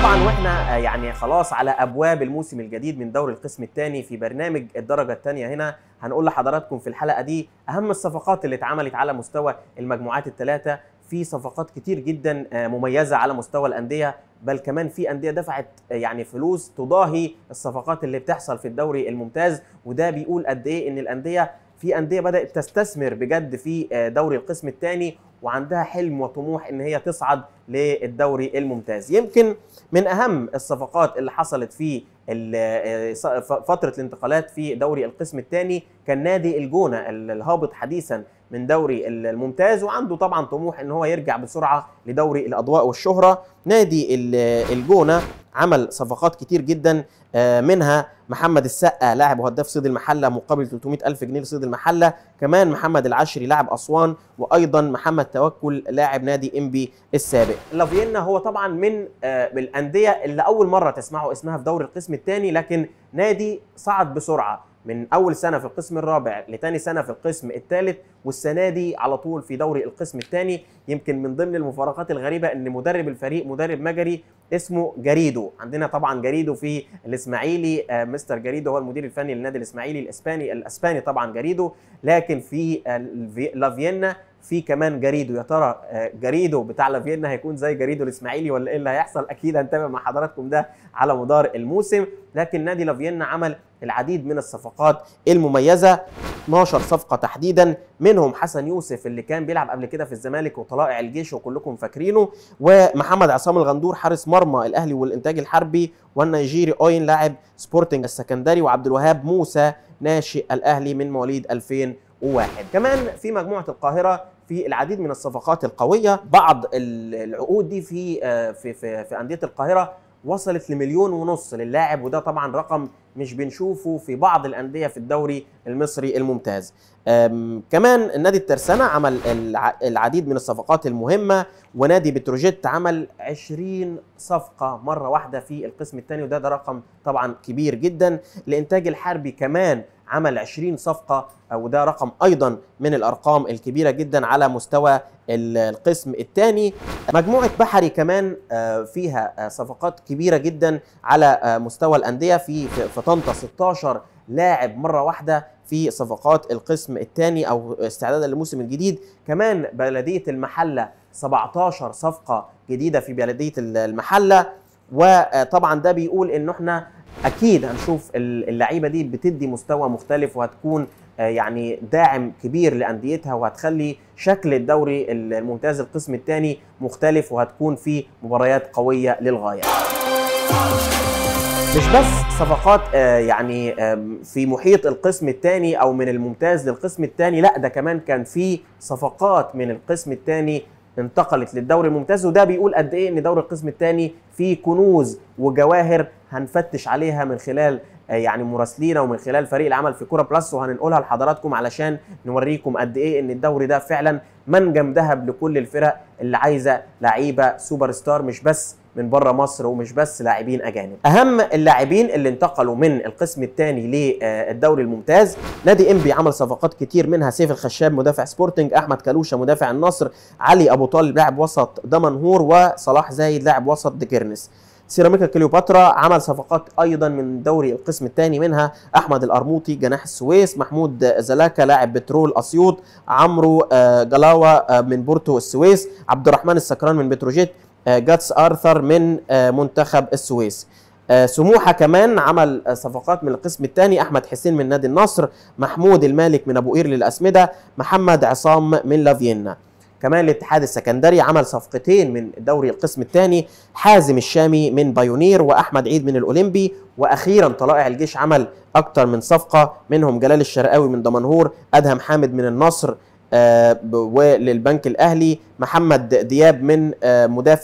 طبعا واحنا آه، يعني خلاص على ابواب الموسم الجديد من دوري القسم الثاني في برنامج الدرجه الثانيه هنا هنقول لحضراتكم في الحلقه دي اهم الصفقات اللي اتعملت على مستوى المجموعات الثلاثه في صفقات كتير جدا آه، مميزه على مستوى الانديه بل كمان في انديه دفعت آه، يعني فلوس تضاهي الصفقات اللي بتحصل في الدوري الممتاز وده بيقول قد ايه ان الانديه في انديه بدات تستثمر بجد في آه، دوري القسم الثاني وعندها حلم وطموح ان هي تصعد للدوري الممتاز يمكن من اهم الصفقات اللي حصلت في آه، فتره الانتقالات في دوري القسم الثاني كان نادي الجونه الهابط حديثا من دوري الممتاز وعنده طبعا طموح ان هو يرجع بسرعه لدوري الاضواء والشهره نادي الجونه عمل صفقات كتير جدا آه، منها محمد السقا لاعب وهداف صيد المحله مقابل 300 الف جنيه لصيد المحله كمان محمد العشري لاعب اسوان وايضا محمد توكل لاعب نادي انبي السابق لافينا هو طبعا من آه، الانديه اللي اول مره تسمعوا اسمها في دوري القسم الثاني لكن نادي صعد بسرعه من اول سنه في القسم الرابع لتاني سنه في القسم الثالث والسنه دي على طول في دوري القسم الثاني يمكن من ضمن المفارقات الغريبه ان مدرب الفريق مدرب مجري اسمه جريدو عندنا طبعا جريدو في الاسماعيلي آه مستر جريدو هو المدير الفني للنادي الاسماعيلي الاسباني الاسباني طبعا جريدو لكن في آه، لافيينا في كمان جريدو يا ترى آه، جريدو بتاع لافيينا هيكون زي جريدو الاسماعيلي ولا ايه اللي هيحصل اكيد هنتابع مع حضراتكم ده على مدار الموسم لكن نادي لافيينا عمل العديد من الصفقات المميزة 12 صفقة تحديدا منهم حسن يوسف اللي كان بيلعب قبل كده في الزمالك وطلائع الجيش وكلكم فاكرينه ومحمد عصام الغندور حارس مرمى الأهلي والإنتاج الحربي والنيجيري أوين لاعب سبورتنج السكندري وعبد الوهاب موسى ناشئ الأهلي من مواليد 2001 كمان في مجموعة القاهرة في العديد من الصفقات القوية بعض العقود دي في آه، في في, في أندية القاهرة وصلت لمليون ونص للاعب وده طبعا رقم مش بنشوفه في بعض الانديه في الدوري المصري الممتاز كمان نادي الترسانه عمل العديد من الصفقات المهمه ونادي بتروجيت عمل 20 صفقه مره واحده في القسم الثاني وده ده رقم طبعا كبير جدا الانتاج الحربي كمان عمل 20 صفقة آه، وده رقم أيضا من الأرقام الكبيرة جدا على مستوى القسم الثاني مجموعة بحري كمان آه، فيها آه، صفقات كبيرة جدا على مستوى الأندية في في طنطا 16 لاعب مرة واحدة في صفقات القسم الثاني أو استعدادا للموسم الجديد كمان بلدية المحلة 17 صفقة جديدة في بلدية المحلة وطبعا ده بيقول ان احنا اكيد هنشوف اللعيبه دي بتدي مستوى مختلف وهتكون آه، يعني داعم كبير لانديتها وهتخلي شكل الدوري الممتاز القسم الثاني مختلف وهتكون في مباريات قويه للغايه مش بس صفقات آه، يعني في محيط القسم الثاني او من الممتاز للقسم الثاني لا ده كمان كان في صفقات من القسم الثاني انتقلت للدوري الممتاز وده بيقول قد ايه ان دوري القسم الثاني فيه كنوز وجواهر هنفتش عليها من خلال آه، يعني مراسلينا ومن خلال فريق العمل في كوره بلس وهننقلها لحضراتكم علشان نوريكم قد ايه ان الدوري ده فعلا منجم ذهب لكل الفرق اللي عايزه لعيبه سوبر ستار مش بس من بره مصر ومش بس لاعبين اجانب اهم اللاعبين اللي انتقلوا من القسم الثاني للدوري آه، الممتاز نادي انبي عمل صفقات كتير منها سيف الخشاب مدافع سبورتنج احمد كلوشه مدافع النصر علي ابو طالب لاعب وسط دمنهور وصلاح زايد لاعب وسط دجرنس سيراميكا كليوباترا عمل صفقات ايضا من دوري القسم الثاني منها احمد القرموطي جناح السويس محمود زلاكا لاعب بترول اسيوط عمرو آه، جلاوه آه، من بورتو السويس عبد الرحمن السكران من بتروجيت آه، جاتس ارثر من منتخب السويس سموحه كمان عمل صفقات من القسم الثاني احمد حسين من نادي النصر محمود المالك من ابو قير للاسمده محمد عصام من لافيينا كمان الاتحاد السكندري عمل صفقتين من دوري القسم الثاني حازم الشامي من بايونير واحمد عيد من الاولمبي واخيرا طلائع الجيش عمل اكتر من صفقه منهم جلال الشرقاوي من دمنهور ادهم حامد من النصر آه وللبنك الاهلي محمد دياب من آه مدافع